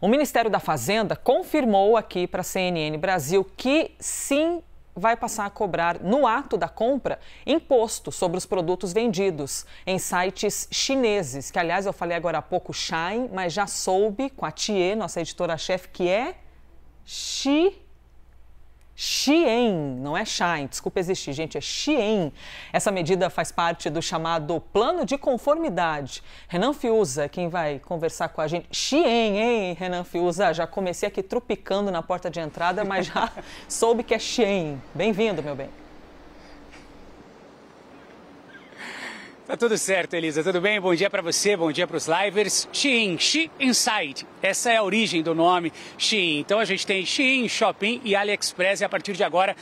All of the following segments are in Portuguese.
O Ministério da Fazenda confirmou aqui para a CNN Brasil que sim vai passar a cobrar, no ato da compra, imposto sobre os produtos vendidos em sites chineses, que, aliás, eu falei agora há pouco Shine, mas já soube com a Tie, nossa editora-chefe, que é chi Chien, não é Shine, desculpa existir, gente, é Chien. Essa medida faz parte do chamado plano de conformidade. Renan Fiuza, quem vai conversar com a gente. Chien, hein, Renan Fiuza? Já comecei aqui trupicando na porta de entrada, mas já soube que é Chien. Bem-vindo, meu bem. Tá tudo certo, Elisa. Tudo bem? Bom dia para você, bom dia para os livers. Shein, She Inside. Essa é a origem do nome Shein. Então a gente tem Shein, Shopping e AliExpress e a partir de agora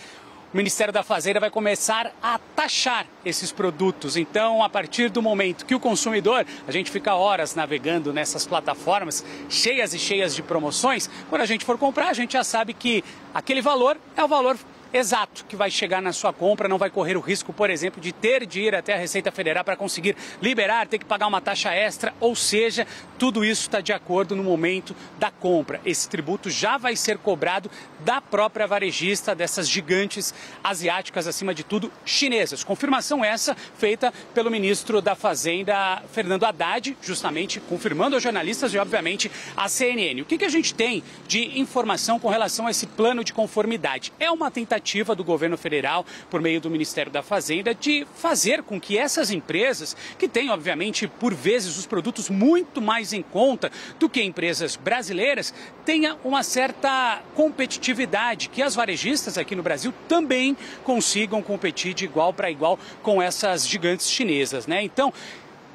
o Ministério da Fazenda vai começar a taxar esses produtos. Então, a partir do momento que o consumidor, a gente fica horas navegando nessas plataformas cheias e cheias de promoções, quando a gente for comprar, a gente já sabe que aquele valor é o valor exato que vai chegar na sua compra, não vai correr o risco, por exemplo, de ter de ir até a Receita Federal para conseguir liberar, ter que pagar uma taxa extra, ou seja, tudo isso está de acordo no momento da compra. Esse tributo já vai ser cobrado da própria varejista dessas gigantes asiáticas, acima de tudo chinesas. Confirmação essa feita pelo ministro da Fazenda, Fernando Haddad, justamente confirmando aos jornalistas e, obviamente, à CNN. O que, que a gente tem de informação com relação a esse plano de conformidade? É uma tentativa tentativa do governo federal, por meio do Ministério da Fazenda, de fazer com que essas empresas, que têm, obviamente, por vezes os produtos muito mais em conta do que empresas brasileiras, tenha uma certa competitividade, que as varejistas aqui no Brasil também consigam competir de igual para igual com essas gigantes chinesas, né? Então,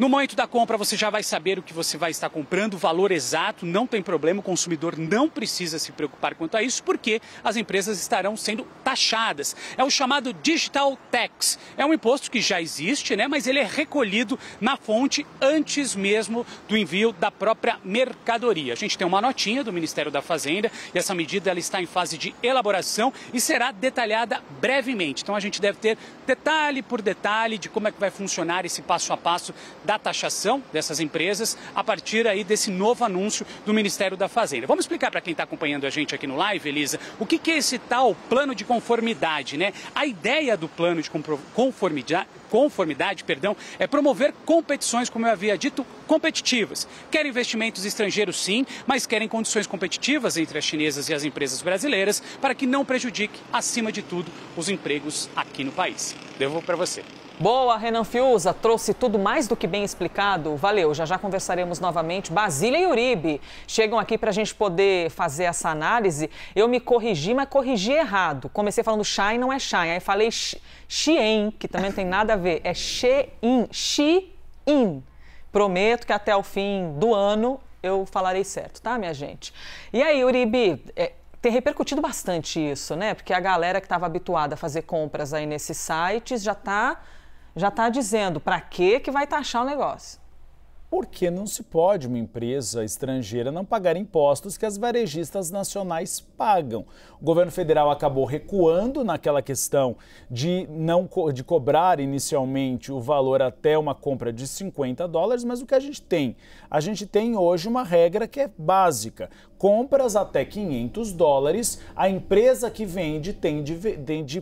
no momento da compra, você já vai saber o que você vai estar comprando, o valor exato, não tem problema, o consumidor não precisa se preocupar quanto a isso, porque as empresas estarão sendo taxadas. É o chamado Digital Tax. É um imposto que já existe, né, mas ele é recolhido na fonte antes mesmo do envio da própria mercadoria. A gente tem uma notinha do Ministério da Fazenda e essa medida ela está em fase de elaboração e será detalhada brevemente. Então a gente deve ter detalhe por detalhe de como é que vai funcionar esse passo a passo da da taxação dessas empresas a partir aí desse novo anúncio do Ministério da Fazenda. Vamos explicar para quem está acompanhando a gente aqui no live, Elisa, o que, que é esse tal plano de conformidade, né? A ideia do plano de conformidade, conformidade, perdão, é promover competições, como eu havia dito, competitivas. Quer investimentos estrangeiros, sim, mas querem condições competitivas entre as chinesas e as empresas brasileiras para que não prejudique, acima de tudo, os empregos aqui no país. Devo para você. Boa, Renan Fiuza, trouxe tudo mais do que bem explicado. Valeu, já já conversaremos novamente. Basília e Uribe chegam aqui para a gente poder fazer essa análise. Eu me corrigi, mas corrigi errado. Comecei falando Shine, não é Shine. Aí falei Shein, que também não tem nada a ver. É Shein, xin. Prometo que até o fim do ano eu falarei certo, tá, minha gente? E aí, Uribe, é tem repercutido bastante isso, né? Porque a galera que estava habituada a fazer compras aí nesses sites já está já está dizendo para que que vai taxar o negócio. Porque não se pode uma empresa estrangeira não pagar impostos que as varejistas nacionais pagam. O governo federal acabou recuando naquela questão de não de cobrar inicialmente o valor até uma compra de 50 dólares, mas o que a gente tem? A gente tem hoje uma regra que é básica. Compras até 500 dólares, a empresa que vende tem de, tem de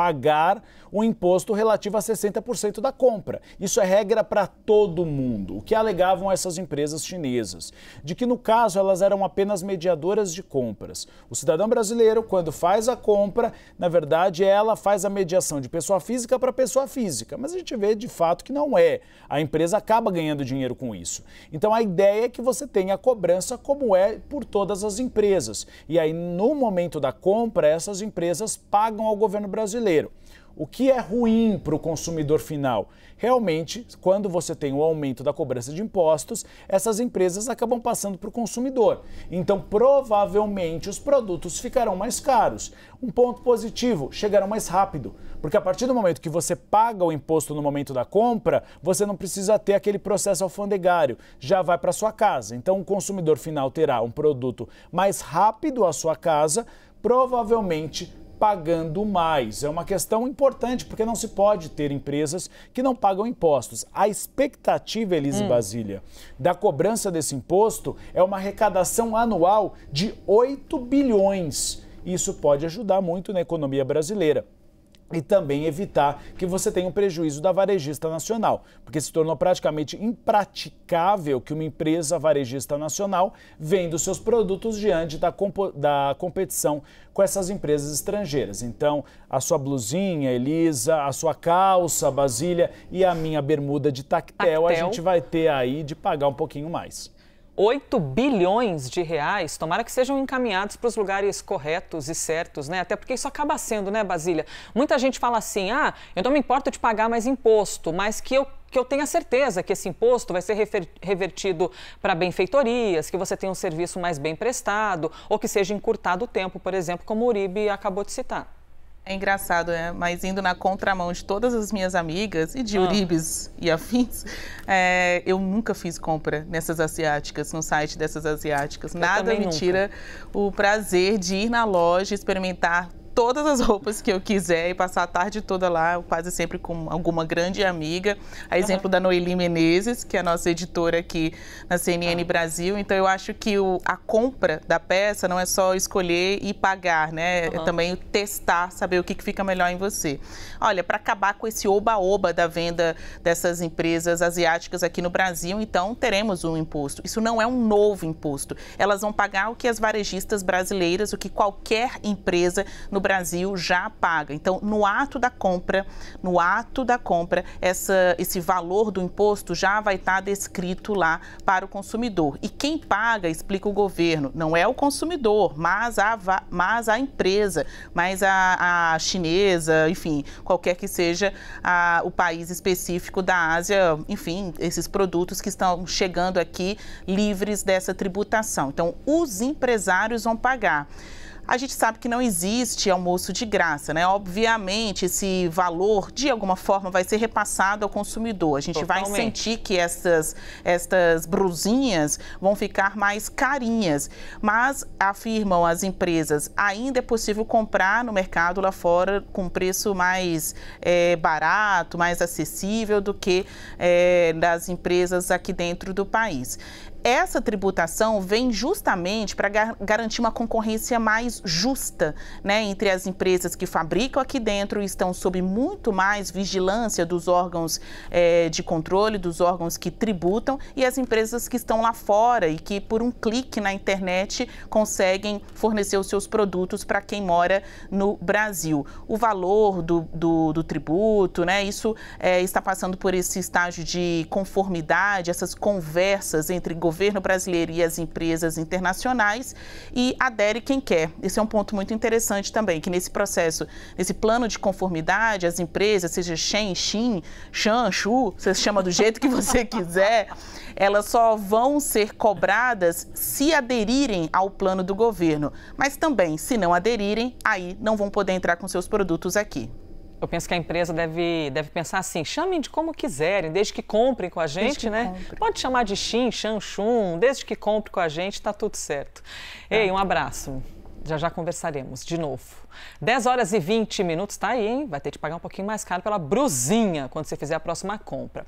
pagar o imposto relativo a 60% da compra. Isso é regra para todo mundo. O que alegavam essas empresas chinesas? De que, no caso, elas eram apenas mediadoras de compras. O cidadão brasileiro, quando faz a compra, na verdade, ela faz a mediação de pessoa física para pessoa física. Mas a gente vê de fato que não é. A empresa acaba ganhando dinheiro com isso. Então a ideia é que você tenha a cobrança como é por todas as empresas. E aí, no momento da compra, essas empresas pagam ao governo brasileiro brasileiro. O que é ruim para o consumidor final? Realmente, quando você tem o aumento da cobrança de impostos, essas empresas acabam passando para o consumidor. Então, provavelmente, os produtos ficarão mais caros. Um ponto positivo: chegarão mais rápido. Porque a partir do momento que você paga o imposto no momento da compra, você não precisa ter aquele processo alfandegário, já vai para sua casa. Então, o consumidor final terá um produto mais rápido à sua casa, provavelmente pagando mais. É uma questão importante, porque não se pode ter empresas que não pagam impostos. A expectativa, Elise hum. Basília, da cobrança desse imposto é uma arrecadação anual de 8 bilhões. Isso pode ajudar muito na economia brasileira e também evitar que você tenha um prejuízo da varejista nacional, porque se tornou praticamente impraticável que uma empresa varejista nacional venda os seus produtos diante da, da competição com essas empresas estrangeiras. Então, a sua blusinha, Elisa, a sua calça, Basília e a minha bermuda de tactel, tactel. a gente vai ter aí de pagar um pouquinho mais. 8 bilhões de reais, tomara que sejam encaminhados para os lugares corretos e certos, né? Até porque isso acaba sendo, né, Basília? Muita gente fala assim: ah, eu não me importo de pagar mais imposto, mas que eu que eu tenha certeza que esse imposto vai ser revertido para benfeitorias, que você tenha um serviço mais bem prestado ou que seja encurtado o tempo, por exemplo, como o Uribe acabou de citar. É engraçado, né? mas indo na contramão de todas as minhas amigas e de ah. Uribes e afins, é, eu nunca fiz compra nessas asiáticas, no site dessas asiáticas. Eu Nada me nunca. tira o prazer de ir na loja, experimentar todas as roupas que eu quiser e passar a tarde toda lá, quase sempre com alguma grande amiga. A exemplo uhum. da Noeli Menezes, que é a nossa editora aqui na CNN tá. Brasil. Então eu acho que o, a compra da peça não é só escolher e pagar, né? Uhum. É também testar, saber o que, que fica melhor em você. Olha, para acabar com esse oba-oba da venda dessas empresas asiáticas aqui no Brasil, então teremos um imposto. Isso não é um novo imposto. Elas vão pagar o que as varejistas brasileiras, o que qualquer empresa no Brasil Brasil já paga. Então, no ato da compra, no ato da compra, essa, esse valor do imposto já vai estar tá descrito lá para o consumidor. E quem paga, explica o governo, não é o consumidor, mas a, mas a empresa, mas a, a chinesa, enfim, qualquer que seja a, o país específico da Ásia, enfim, esses produtos que estão chegando aqui livres dessa tributação. Então, os empresários vão pagar. A gente sabe que não existe almoço de graça, né? Obviamente, esse valor, de alguma forma, vai ser repassado ao consumidor. A gente Totalmente. vai sentir que essas, essas brusinhas vão ficar mais carinhas. Mas, afirmam as empresas, ainda é possível comprar no mercado lá fora com preço mais é, barato, mais acessível do que é, das empresas aqui dentro do país essa tributação vem justamente para gar garantir uma concorrência mais justa né, entre as empresas que fabricam aqui dentro e estão sob muito mais vigilância dos órgãos eh, de controle, dos órgãos que tributam e as empresas que estão lá fora e que por um clique na internet conseguem fornecer os seus produtos para quem mora no Brasil. O valor do, do, do tributo, né, isso eh, está passando por esse estágio de conformidade, essas conversas entre governos governo brasileiro e as empresas internacionais e adere quem quer. Esse é um ponto muito interessante também, que nesse processo, nesse plano de conformidade, as empresas, seja Shen, Xin, Shan, Shu, você chama do jeito que você quiser, elas só vão ser cobradas se aderirem ao plano do governo. Mas também, se não aderirem, aí não vão poder entrar com seus produtos aqui. Eu penso que a empresa deve, deve pensar assim, chamem de como quiserem, desde que comprem com a gente, né? Compre. Pode chamar de Xin, Xan, desde que compre com a gente, está tudo certo. Ei, tá. um abraço. Já já conversaremos de novo. 10 horas e 20 minutos, tá aí, hein? Vai ter que pagar um pouquinho mais caro pela brusinha quando você fizer a próxima compra.